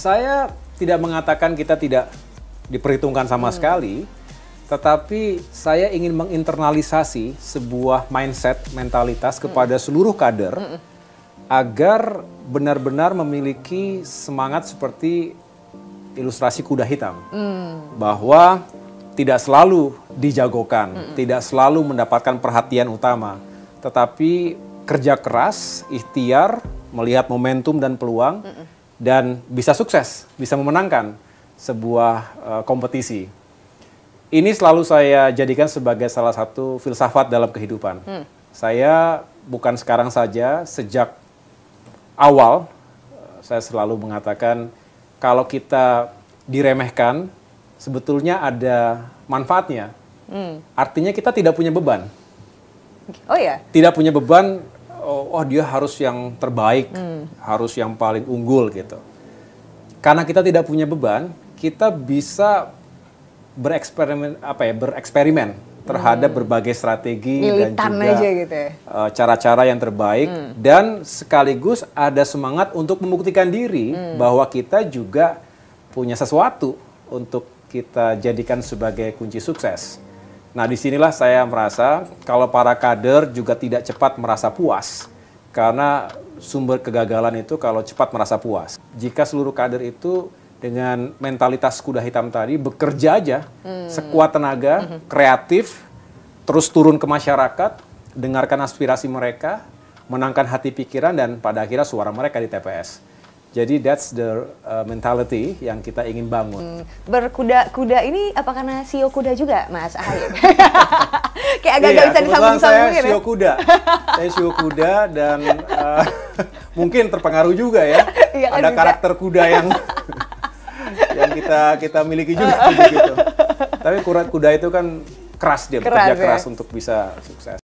saya tidak mengatakan kita tidak diperhitungkan sama hmm. sekali, tetapi saya ingin menginternalisasi sebuah mindset, mentalitas hmm. kepada hmm. seluruh kader hmm. agar benar-benar memiliki semangat seperti ilustrasi kuda hitam. Hmm. Bahwa tidak selalu dijagokan, hmm. tidak selalu mendapatkan perhatian utama, tetapi kerja keras, ikhtiar, melihat momentum dan peluang. Hmm dan bisa sukses, bisa memenangkan sebuah uh, kompetisi. Ini selalu saya jadikan sebagai salah satu filsafat dalam kehidupan. Hmm. Saya bukan sekarang saja, sejak awal eh, saya selalu mengatakan kalau kita diremehkan sebetulnya ada manfaatnya. Hmm. Artinya kita tidak punya beban. Oh ya. Tidak punya beban Oh, oh, dia harus yang terbaik, hmm. harus yang paling unggul gitu. Karena kita tidak punya beban, kita bisa bereksperimen apa ya bereksperimen terhadap hmm. berbagai strategi Militan dan juga cara-cara gitu ya. Eh, yang terbaik hmm. dan sekaligus ada semangat untuk membuktikan diri hmm. bahwa kita juga punya sesuatu untuk kita jadikan sebagai kunci sukses. Nah, disinilah saya merasa kalau para kader juga tidak cepat merasa puas, karena sumber kegagalan itu kalau cepat merasa puas. Jika seluruh kader itu dengan mentalitas kuda hitam tadi bekerja aja hmm. sekuat tenaga, hmm. kreatif, terus turun ke masyarakat, dengarkan aspirasi mereka, menangkan hati pikiran dan pada akhirnya suara mereka di TPS jadi that's the uh, mentality yang kita ingin bangun. Hmm. Berkuda-kuda ini apa karena CEO kuda juga, Mas Ahy? Kayak agak-agak iya, bisa disambung-sambungin saya ya? kuda. saya CEO kuda dan uh, mungkin terpengaruh juga ya. Iya, kan Ada juga. karakter kuda yang yang kita kita miliki juga gitu. Tapi kuda itu kan keras dia keras, bekerja ya? keras untuk bisa sukses.